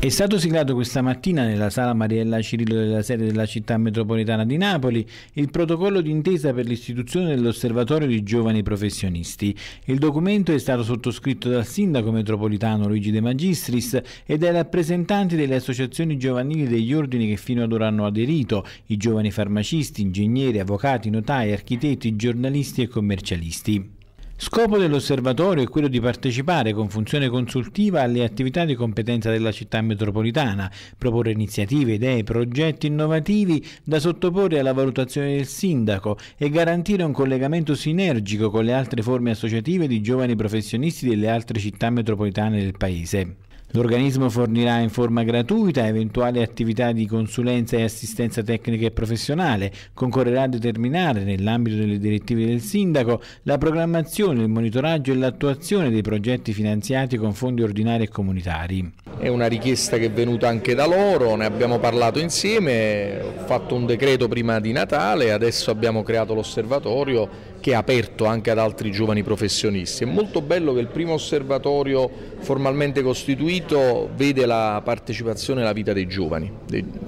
È stato siglato questa mattina nella sala Mariella Cirillo della sede della città metropolitana di Napoli il protocollo d'intesa per l'istituzione dell'osservatorio di giovani professionisti. Il documento è stato sottoscritto dal sindaco metropolitano Luigi De Magistris e dai rappresentanti delle associazioni giovanili degli ordini che fino ad ora hanno aderito, i giovani farmacisti, ingegneri, avvocati, notai, architetti, giornalisti e commercialisti. Scopo dell'osservatorio è quello di partecipare con funzione consultiva alle attività di competenza della città metropolitana, proporre iniziative, idee, progetti innovativi da sottoporre alla valutazione del sindaco e garantire un collegamento sinergico con le altre forme associative di giovani professionisti delle altre città metropolitane del Paese. L'organismo fornirà in forma gratuita eventuali attività di consulenza e assistenza tecnica e professionale, concorrerà a determinare, nell'ambito delle direttive del Sindaco, la programmazione, il monitoraggio e l'attuazione dei progetti finanziati con fondi ordinari e comunitari è una richiesta che è venuta anche da loro, ne abbiamo parlato insieme, ho fatto un decreto prima di Natale, adesso abbiamo creato l'osservatorio che è aperto anche ad altri giovani professionisti. È molto bello che il primo osservatorio formalmente costituito vede la partecipazione alla vita dei giovani.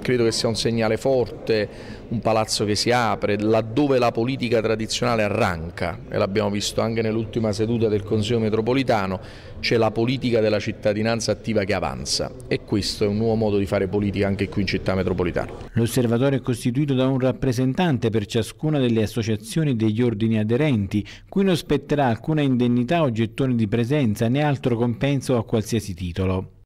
Credo che sia un segnale forte, un palazzo che si apre, laddove la politica tradizionale arranca, e l'abbiamo visto anche nell'ultima seduta del Consiglio metropolitano, c'è la politica della cittadinanza attiva che avanza maggioranza e questo è un nuovo modo di fare politica anche qui in città metropolitana. L'osservatorio è costituito da un rappresentante per ciascuna delle associazioni e degli ordini aderenti, cui non spetterà alcuna indennità o gettone di presenza né altro compenso a qualsiasi titolo.